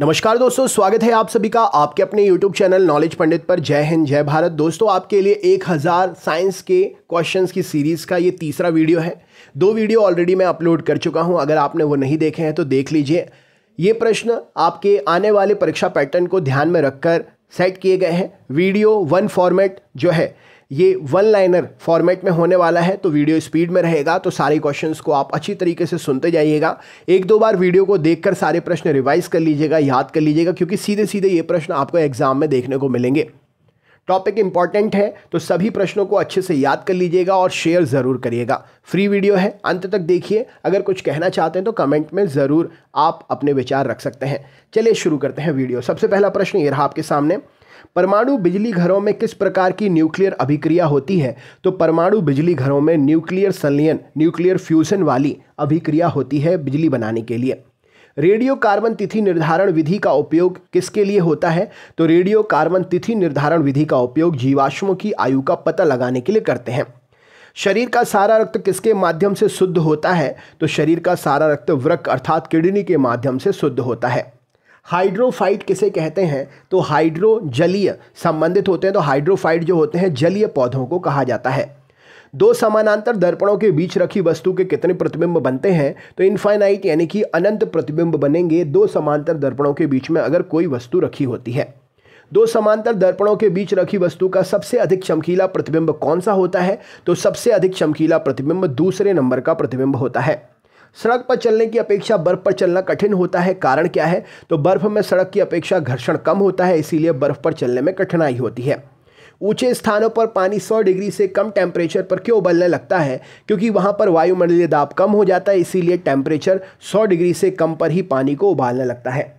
नमस्कार दोस्तों स्वागत है आप सभी का आपके अपने YouTube चैनल नॉलेज पंडित पर जय हिंद जय भारत दोस्तों आपके लिए एक हज़ार साइंस के क्वेश्चंस की सीरीज़ का ये तीसरा वीडियो है दो वीडियो ऑलरेडी मैं अपलोड कर चुका हूँ अगर आपने वो नहीं देखे हैं तो देख लीजिए ये प्रश्न आपके आने वाले परीक्षा पैटर्न को ध्यान में रखकर सेट किए गए हैं वीडियो वन फॉर्मेट जो है ये वन लाइनर फॉर्मेट में होने वाला है तो वीडियो स्पीड में रहेगा तो सारे क्वेश्चंस को आप अच्छी तरीके से सुनते जाइएगा एक दो बार वीडियो को देखकर सारे प्रश्न रिवाइज कर लीजिएगा याद कर लीजिएगा क्योंकि सीधे सीधे ये प्रश्न आपको एग्जाम में देखने को मिलेंगे टॉपिक इंपॉर्टेंट है तो सभी प्रश्नों को अच्छे से याद कर लीजिएगा और शेयर ज़रूर करिएगा फ्री वीडियो है अंत तक देखिए अगर कुछ कहना चाहते हैं तो कमेंट में ज़रूर आप अपने विचार रख सकते हैं चलिए शुरू करते हैं वीडियो सबसे पहला प्रश्न ये रहा आपके सामने परमाणु बिजली घरों में किस प्रकार की न्यूक्लियर अभिक्रिया होती है तो परमाणु बिजली घरों में न्यूक्लियर संलयन न्यूक्लियर फ्यूजन वाली अभिक्रिया होती है बिजली बनाने के लिए रेडियो कार्बन तिथि निर्धारण विधि का उपयोग किसके लिए होता है तो रेडियो कार्बन तिथि निर्धारण विधि का उपयोग जीवाश्मों की आयु का पता लगाने के लिए करते हैं शरीर का सारा रक्त किसके माध्यम से शुद्ध होता है तो शरीर का सारा रक्त व्रक अर्थात किडनी के माध्यम से शुद्ध होता है हाइड्रोफाइट किसे कहते हैं तो हाइड्रो जलीय संबंधित होते हैं तो हाइड्रोफाइट जो होते हैं जलीय पौधों को कहा जाता है दो समानांतर दर्पणों के बीच रखी वस्तु के कितने प्रतिबिंब बनते हैं तो इनफाइनाइट यानी कि अनंत प्रतिबिंब बनेंगे दो समांतर दर्पणों के बीच में अगर कोई वस्तु रखी होती है दो समांतर दर्पणों के बीच रखी वस्तु का सबसे अधिक चमकीला प्रतिबिंब कौन सा होता है तो सबसे अधिक चमकीला प्रतिबिंब दूसरे नंबर का प्रतिबिंब होता है सड़क पर चलने की अपेक्षा बर्फ पर चलना कठिन होता है कारण क्या है तो बर्फ में सड़क की अपेक्षा घर्षण कम होता है इसीलिए बर्फ पर चलने में कठिनाई होती है ऊंचे स्थानों पर पानी 100 डिग्री से कम टेम्परेचर पर क्यों उबलने लगता है क्योंकि वहां पर वायुमंडलीय दाब कम हो जाता है इसीलिए टेम्परेचर 100 डिग्री से कम पर ही पानी को उबालने लगता है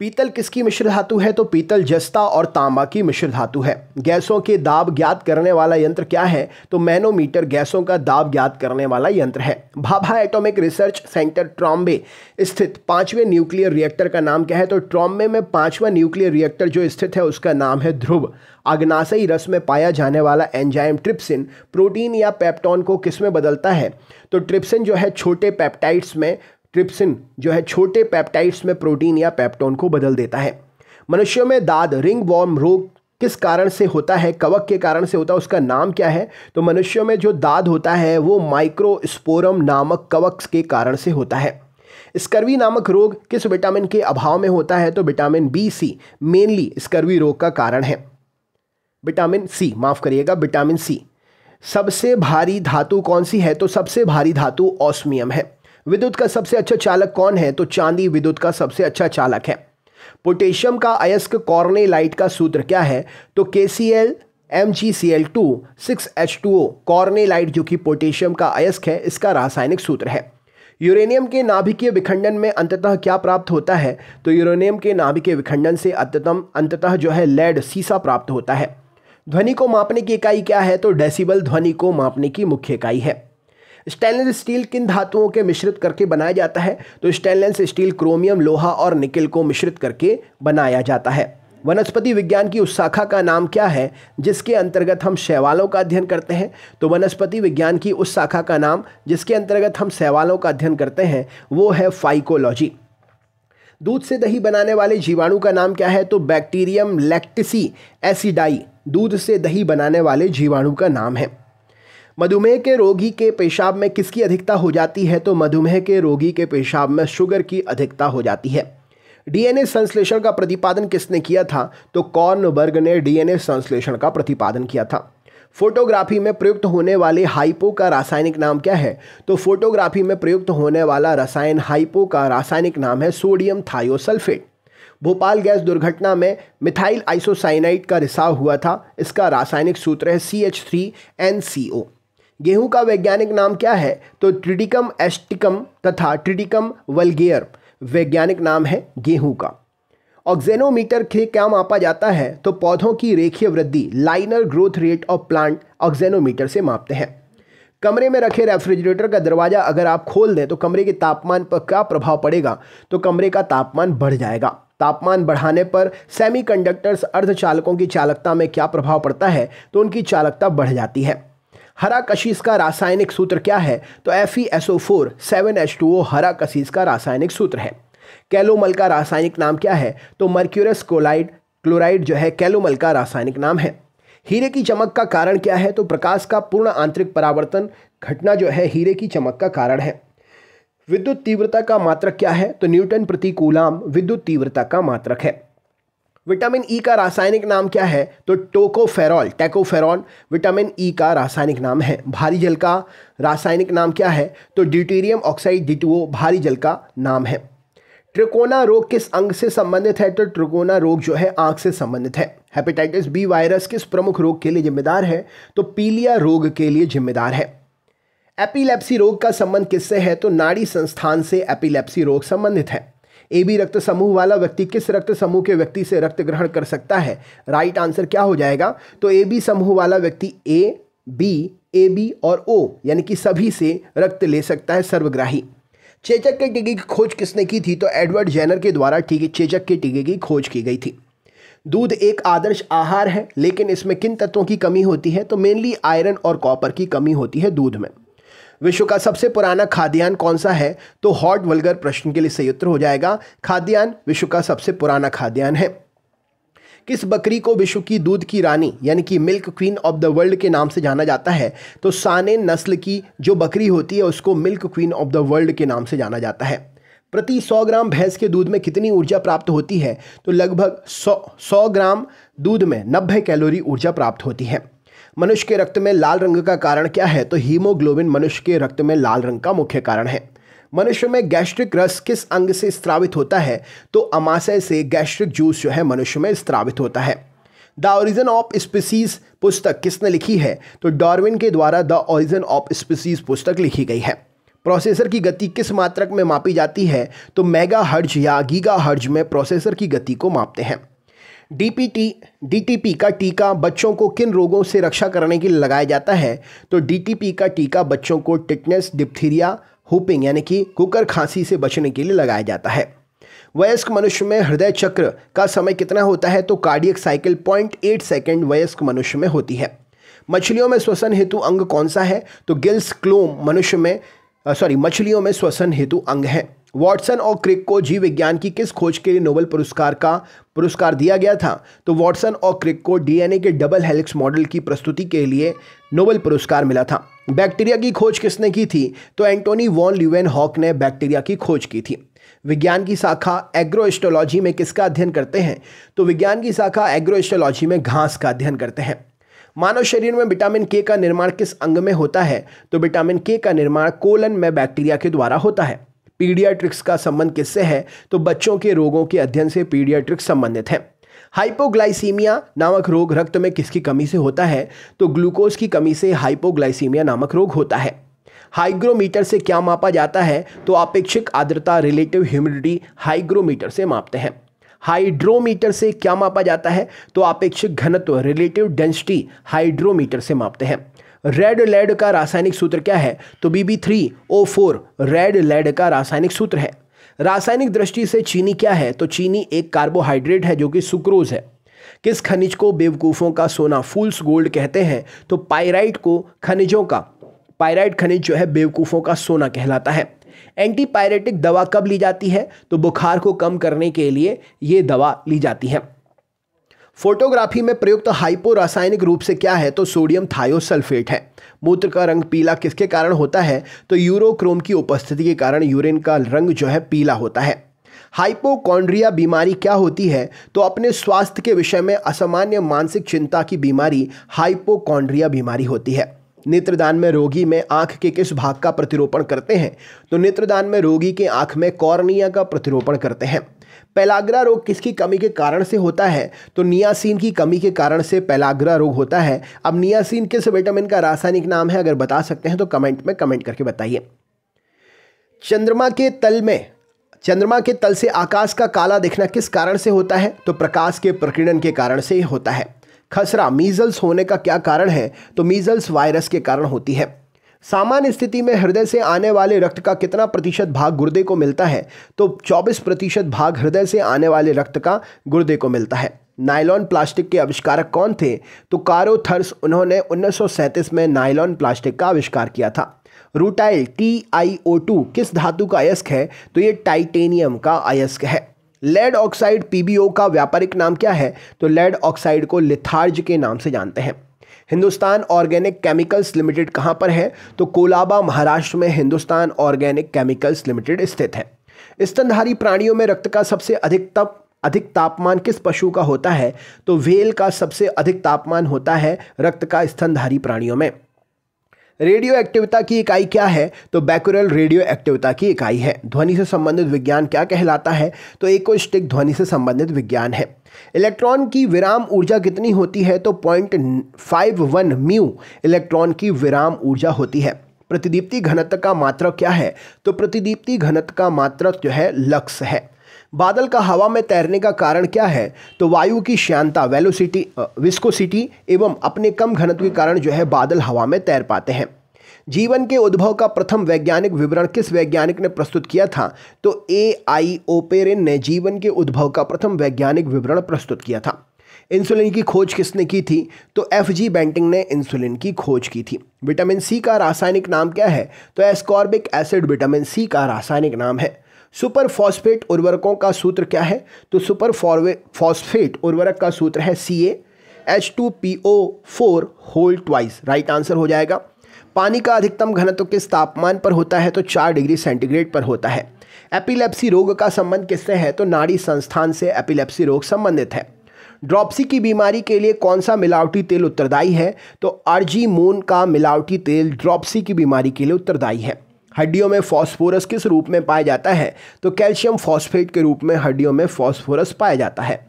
पीतल किसकी मिश्र धातु है तो पीतल जस्ता और तांबा की मिश्र धातु है गैसों के दाब ज्ञात करने वाला यंत्र क्या है तो मैनोमीटर गैसों का दाब ज्ञात करने वाला यंत्र है Bhabha atomic research centre Trombay स्थित पांचवें न्यूक्लियर रिएक्टर का नाम क्या है तो ट्रॉम्बे में पांचवा न्यूक्लियर रिएक्टर जो स्थित है उसका नाम है ध्रुव अग्नाशयी रस में पाया जाने वाला एंजाइम ट्रिप्सिन प्रोटीन या पैप्टॉन को किस में बदलता है तो ट्रिप्सिन जो है छोटे पैप्टाइड्स में ट्रिप्सिन जो है छोटे पेप्टाइड्स में प्रोटीन या पेप्टोन को बदल देता है मनुष्यों में दाद रिंग वॉर्म रोग किस कारण से होता है कवक के कारण से होता है उसका नाम क्या है तो मनुष्यों में जो दाद होता है वो माइक्रोस्पोरम नामक कवक के कारण से होता है स्कर्वी नामक रोग किस विटामिन के अभाव में होता है तो vitamin B C mainly scurvy रोग का कारण है विटामिन सी माफ करिएगा विटामिन सी सबसे भारी धातु कौन सी है तो सबसे भारी धातु ऑस्मियम है विद्युत का सबसे अच्छा चालक कौन है तो चांदी विद्युत का सबसे अच्छा चालक है पोटेशियम का अयस्क कॉर्ने लाइट का सूत्र क्या है तो K C L M G C L two six H two O carnallite जो कि पोटेशियम का अयस्क है इसका रासायनिक सूत्र है यूरेनियम के नाभिकीय विखंडन में अंततः क्या प्राप्त होता है तो यूरेनियम के नाभिकीय विखंडन से अत्यतम अंततः जो है लेड सीसा प्राप्त होता है ध्वनि को मापने की इकाई क्या है तो डेसिबल ध्वनि को मापने की मुख्य इकाई है स्टेनलेस स्टील किन धातुओं के मिश्रित करके बनाया जाता है तो स्टेनलेस स्टील क्रोमियम लोहा और निकिल को मिश्रित करके बनाया जाता है वनस्पति विज्ञान की उस शाखा का नाम क्या है जिसके अंतर्गत हम शैवालों का अध्ययन करते हैं तो वनस्पति विज्ञान की उस शाखा का नाम जिसके अंतर्गत हम शैवालों का अध्ययन करते हैं वो है फाइकोलॉजी दूध से दही बनाने वाले जीवाणु का नाम क्या है तो बैक्टीरियम लैक्टिसी एसिडाई दूध से दही बनाने वाले जीवाणु का नाम है मधुमेह के रोगी के पेशाब में किसकी अधिकता हो जाती है तो मधुमेह के रोगी के पेशाब में शुगर की अधिकता हो जाती है डीएनए संश्लेषण का प्रतिपादन किसने किया था तो कॉर्नबर्ग ने डीएनए संश्लेषण का प्रतिपादन किया था फोटोग्राफी में प्रयुक्त होने वाले हाइपो का रासायनिक नाम क्या है तो फोटोग्राफी में प्रयुक्त होने वाला रसायन हाइपो का रासायनिक नाम है सोडियम थायोसल्फेट भोपाल गैस दुर्घटना में मिथाइल आइसोसाइनाइड का रिसाव हुआ था इसका रासायनिक सूत्र है C H three N C O गेहूं का वैज्ञानिक नाम क्या है तो ट्रिडिकम एस्टिकम तथा ट्रिडिकम वलगेयर वैज्ञानिक नाम है गेहूं का ऑक्जेनोमीटर के क्या मापा जाता है तो पौधों की रेखीय वृद्धि linear growth rate of plant auxanometer से मापते हैं कमरे में रखे रेफ्रिजरेटर का दरवाज़ा अगर आप खोल दें तो कमरे के तापमान पर क्या प्रभाव पड़ेगा तो कमरे का तापमान बढ़ जाएगा तापमान बढ़ाने पर सेमीकंडक्टर्स अर्धचालकों की चालकता में क्या प्रभाव पड़ता है तो उनकी चालकता बढ़ जाती है हरा कशीस का रासायनिक सूत्र क्या है तो F E S O four seven H two O हरा कशीस का रासायनिक सूत्र है कैलोमल का रासायनिक नाम क्या है तो मर्क्यूरस कोलाइड क्लोराइड जो है कैलोमल का रासायनिक नाम है हीरे की चमक का कारण क्या है तो प्रकाश का पूर्ण आंतरिक परावर्तन घटना जो है हीरे की चमक का कारण है विद्युत तीव्रता का मात्रक क्या है तो न्यूटन प्रति कूलाम विद्युत तीव्रता का मात्रक है विटामिन ई e का रासायनिक नाम क्या है तो tocopherol tocopherol vitamin E e का रासायनिक नाम है भारी जल का रासायनिक नाम क्या है तो ड्यूटेरियम ऑक्साइड डिटूओ भारी जल का नाम है ट्रिकोना रोग किस अंग से संबंधित है तो ट्रिकोना रोग जो है आंख से संबंधित है हेपेटाइटिस बी वायरस किस प्रमुख रोग के लिए जिम्मेदार है तो पीलिया रोग के लिए जिम्मेदार है एपिलेप्सी रोग का संबंध किससे है तो नाड़ी संस्थान से एपिलेप्सी रोग संबंधित है ए बी रक्त समूह वाला व्यक्ति किस रक्त समूह के व्यक्ति से रक्त ग्रहण कर सकता है राइट आंसर क्या हो जाएगा तो ए बी समूह वाला व्यक्ति ए बी ए बी और ओ यानी कि सभी से रक्त ले सकता है सर्वग्राही चेचक के टीके की खोज किसने की थी तो एडवर्ड जैनर के द्वारा टीके चेचक के टीके की खोज की गई थी दूध एक आदर्श आहार है लेकिन इसमें किन तत्वों की कमी होती है तो मेनली आयरन और कॉपर की कमी होती है दूध में विश्व का सबसे पुराना खाद्यान्न कौन सा है तो हॉट वल्गर प्रश्न के लिए सही उत्तर हो जाएगा खाद्यान्न विश्व का सबसे पुराना खाद्यान्न है किस बकरी को विश्व की दूध की रानी यानी कि milk queen of the world के नाम से जाना जाता है तो साने नस्ल की जो बकरी होती है उसको milk queen of the world के नाम से जाना जाता है प्रति 100 ग्राम भैंस के दूध में कितनी ऊर्जा प्राप्त होती है तो लगभग 100 100 ग्राम दूध में 90 कैलोरी ऊर्जा प्राप्त होती है मनुष्य के रक्त में लाल रंग का कारण क्या है तो हीमोग्लोबिन मनुष्य के रक्त में लाल रंग का मुख्य कारण है मनुष्य में गैस्ट्रिक रस किस अंग से स्त्रावित होता है तो अमाशय से गैस्ट्रिक जूस जो है मनुष्य में स्त्रावित होता है द ओरिजन ऑफ स्पीसीज पुस्तक किसने लिखी है तो डॉर्विन के द्वारा द ओरिजन ऑफ स्पीसीज पुस्तक लिखी गई है प्रोसेसर की गति किस मात्रक में मापी जाती है तो मेगा हर्ज या गीगा हर्ज में प्रोसेसर की गति को मापते हैं डीपीटी डीटीपी का टीका बच्चों को किन रोगों से रक्षा करने के लिए लगाया जाता है तो डीटीपी का टीका बच्चों को टिटनेस डिप्थीरिया हुपिंग यानी कि कुकर खांसी से बचने के लिए लगाया जाता है वयस्क मनुष्य में हृदय चक्र का समय कितना होता है तो cardiac cycle point eight second वयस्क मनुष्य में होती है मछलियों में श्वसन हेतु अंग कौन सा है तो गिल्स क्लोम मनुष्य में सॉरी मछलियों में श्वसन हेतु अंग है वॉटसन और क्रिक को जीव विज्ञान की किस खोज के लिए नोबेल पुरस्कार का पुरस्कार दिया गया था तो वॉटसन और क्रिक को डीएनए के डबल हेलिक्स मॉडल की प्रस्तुति के लिए नोबेल पुरस्कार मिला था बैक्टीरिया की खोज किसने की थी तो एंटोनी वॉन ल्यूवेन हॉक ने बैक्टीरिया की खोज की थी विज्ञान की शाखा एग्रोएस्ट्रोलॉजी में किसका अध्ययन करते हैं तो विज्ञान की शाखा एग्रोएस्ट्रोलॉजी में घास का अध्ययन करते हैं मानव शरीर में विटामिन के का निर्माण किस अंग में होता है तो विटामिन के का निर्माण कोलन में बैक्टीरिया के द्वारा होता है पीडियाट्रिक्स का संबंध किससे है तो बच्चों के रोगों के अध्ययन से पीडियाट्रिक्स संबंधित है हाइपोग्लाइसीमिया नामक रोग रक्त में किसकी कमी से होता है तो ग्लूकोज की कमी से हाइपोग्लाइसीमिया नामक रोग होता है हाइग्रोमीटर से क्या मापा जाता है तो अपेक्षिक आर्द्रता रिलेटिव ह्यूमिडिटी हाइग्रोमीटर से मापते हैं हाइड्रोमीटर से क्या मापा जाता है तो अपेक्षिक घनत्व रिलेटिव डेंसिटी हाइड्रोमीटर से मापते हैं रेड लेड का रासायनिक सूत्र क्या है तो B B three O four red lead का रासायनिक सूत्र है रासायनिक दृष्टि से चीनी क्या है तो चीनी एक कार्बोहाइड्रेट है जो कि सुक्रोज है किस खनिज को बेवकूफ़ों का सोना फूल्स गोल्ड कहते हैं तो पायराइट को खनिजों का पायराइट खनिज जो है बेवकूफ़ों का सोना कहलाता है एंटी दवा कब ली जाती है तो बुखार को कम करने के लिए ये दवा ली जाती है फोटोग्राफी में प्रयुक्त हाइपो रासायनिक रूप से क्या है तो सोडियम थायोसल्फेट है मूत्र का रंग पीला किसके कारण होता है तो यूरोक्रोम की उपस्थिति के कारण यूरिन का रंग जो है पीला होता है हाइपोकॉन्ड्रिया बीमारी क्या होती है तो अपने स्वास्थ्य के विषय में असामान्य मानसिक चिंता की बीमारी हाइपोकॉन्ड्रिया बीमारी होती है नेत्रदान में रोगी में आँख के किस भाग का प्रतिरोपण करते हैं तो नेत्रदान में रोगी के आँख में कॉर्निया का प्रतिरोपण करते हैं पैलाग्रा रोग किसकी कमी के कारण से होता है तो नियासीन की कमी के कारण से पैलाग्रा रोग होता है अब नियासीन किस विटामिन का रासायनिक नाम है अगर बता सकते हैं तो कमेंट में कमेंट करके बताइए चंद्रमा के तल में चंद्रमा के तल से आकाश का काला दिखना किस कारण से होता है तो प्रकाश के प्रकीर्णन के कारण से होता है खसरा मीजल्स होने का क्या कारण है तो मीजल्स वायरस के कारण होती है सामान्य स्थिति में हृदय से आने वाले रक्त का कितना प्रतिशत भाग गुर्दे को मिलता है तो 24 प्रतिशत भाग हृदय से आने वाले रक्त का गुर्दे को मिलता है नायलॉन प्लास्टिक के आविष्कारक कौन थे तो कारो थर्स उन्होंने उन्नीस में नायलॉन प्लास्टिक का आविष्कार किया था rutile T I O two किस धातु का अयस्क है तो ये टाइटेनियम का अयस्क है लेड ऑक्साइड पीबीओ का व्यापारिक नाम क्या है तो लेड ऑक्साइड को लिथार्ज के नाम से जानते हैं हिंदुस्तान ऑर्गेनिक केमिकल्स लिमिटेड कहां पर है तो कोलाबा महाराष्ट्र में हिंदुस्तान ऑर्गेनिक केमिकल्स लिमिटेड स्थित है स्तनधारी प्राणियों में रक्त का सबसे अधिक तप अधिक तापमान किस पशु का होता है तो वेल का सबसे अधिक तापमान होता है रक्त का स्तनधारी प्राणियों में रेडियो एक्टिवता की इकाई क्या है तो बैकुरल रेडियो एक्टिवता की इकाई है ध्वनि से संबंधित विज्ञान क्या कहलाता है तो एकोस्टिक ध्वनि से संबंधित विज्ञान है इलेक्ट्रॉन की विराम ऊर्जा कितनी होती है तो पॉइंट फाइव वन म्यू इलेक्ट्रॉन की विराम ऊर्जा होती है प्रतिदीप्ति घनत्व का मात्रक क्या है तो प्रतिदीप्ति घनत्व का मात्रक जो है लक्स है बादल का हवा में तैरने का कारण क्या है तो वायु की श्यांता वेलोसिटी विस्कोसिटी एवं अपने कम घनत्व के कारण जो है बादल हवा में तैर पाते हैं जीवन के उद्भव का प्रथम वैज्ञानिक विवरण किस वैज्ञानिक ने प्रस्तुत किया था तो ए आई ओपेरिन ने जीवन के उद्भव का प्रथम वैज्ञानिक विवरण प्रस्तुत किया था इंसुलिन की खोज किसने की थी तो एफ जी बैंटिंग ने इंसुलिन की खोज की थी विटामिन सी का रासायनिक नाम क्या है तो एस्कॉर्बिक एसिड विटामिन सी का रासायनिक नाम है सुपर फॉस्फेट उर्वरकों का सूत्र क्या है तो सुपर फॉस्फेट उर्वरक का सूत्र है C H two P O four whole twice right answer हो जाएगा पानी का अधिकतम घनत्व किस तापमान पर होता है तो चार डिग्री सेंटीग्रेड पर होता है एपिलेप्सी रोग का संबंध किससे है तो नाड़ी संस्थान से एपिलेप्सी रोग संबंधित है ड्रॉप्सी की बीमारी के लिए कौन सा मिलावटी तेल उत्तरदायी है तो मून का मिलावटी तेल ड्रॉप्सी की बीमारी के लिए उत्तरदायी है हड्डियों में फॉस्फोरस किस रूप में पाया जाता है तो कैल्शियम फॉस्फेट के रूप में हड्डियों में फॉस्फोरस पाया जाता है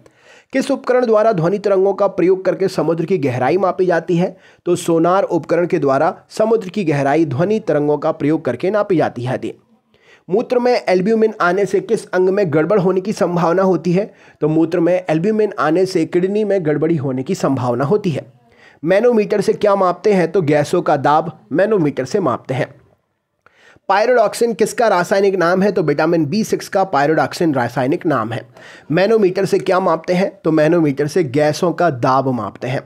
किस उपकरण द्वारा ध्वनि तरंगों का प्रयोग करके समुद्र की गहराई मापी जाती है तो सोनार उपकरण के द्वारा समुद्र की गहराई ध्वनि तरंगों का प्रयोग करके नापी जाती है मूत्र में एल्ब्यूमिन आने से किस अंग में गड़बड़ होने की संभावना होती है तो मूत्र में एल्ब्यूमिन आने से किडनी में गड़बड़ी होने की संभावना होती है मैनोमीटर से क्या मापते हैं तो गैसों का दाब मैनोमीटर से मापते हैं पायरोडॉक्सिन किसका रासायनिक नाम है तो विटामिन बी सिक्स का पायरोडॉक्सिन रासायनिक नाम है मैनोमीटर से क्या मापते हैं तो मैनोमीटर से गैसों का दाब मापते हैं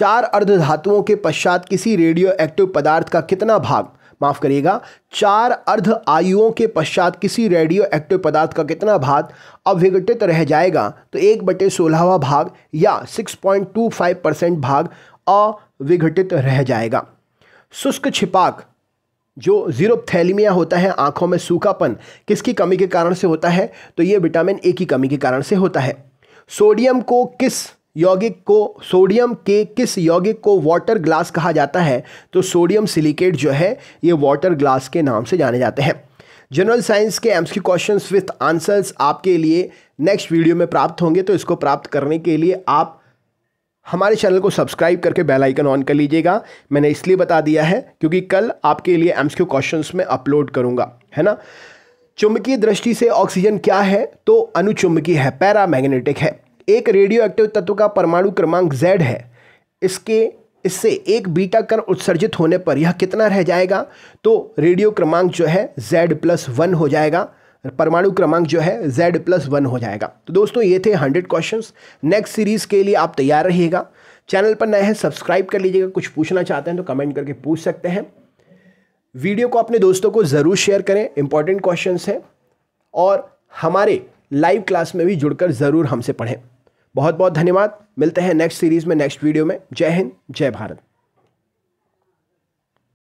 चार अर्ध धातुओं के पश्चात किसी रेडियो एक्टिव पदार्थ का कितना भाग माफ करिएगा चार अर्ध आयुओं के पश्चात किसी रेडियो एक्टिव पदार्थ का कितना भाग अविघटित रह जाएगा तो एक बटे सोलहवा भाग या 6.25 परसेंट भाग अविघटित रह जाएगा शुष्क छिपाक जो जीरोपथैलीमिया होता है आंखों में सूखापन किसकी कमी के कारण से होता है तो ये विटामिन ए की कमी के कारण से होता है सोडियम को किस यौगिक को सोडियम के किस यौगिक को वाटर ग्लास कहा जाता है तो सोडियम सिलिकेट जो है ये वाटर ग्लास के नाम से जाने जाते हैं जनरल साइंस के एम्स की क्वेश्चन विथ आंसर्स आपके लिए नेक्स्ट वीडियो में प्राप्त होंगे तो इसको प्राप्त करने के लिए आप हमारे चैनल को सब्सक्राइब करके बेल आइकन ऑन कर लीजिएगा मैंने इसलिए बता दिया है क्योंकि कल आपके लिए एम्स क्यू क्वेश्चंस में अपलोड करूँगा है ना चुंबकीय दृष्टि से ऑक्सीजन क्या है तो अनुचुंबकीय है पैरामैग्नेटिक है एक रेडियो एक्टिव तत्व का परमाणु क्रमांक जेड है इसके इससे एक बीटा कण उत्सर्जित होने पर यह कितना रह जाएगा तो रेडियो क्रमांक जो है जेड प्लस वन हो जाएगा परमाणु क्रमांक जो है जेड प्लस वन हो जाएगा तो दोस्तों ये थे हंड्रेड क्वेश्चन नेक्स्ट सीरीज़ के लिए आप तैयार रहिएगा चैनल पर नए हैं सब्सक्राइब कर लीजिएगा कुछ पूछना चाहते हैं तो कमेंट करके पूछ सकते हैं वीडियो को अपने दोस्तों को ज़रूर शेयर करें इंपॉर्टेंट क्वेश्चन हैं और हमारे लाइव क्लास में भी जुड़कर ज़रूर हमसे पढ़ें बहुत बहुत धन्यवाद मिलते हैं नेक्स्ट सीरीज़ में नेक्स्ट वीडियो में जय हिंद जय भारत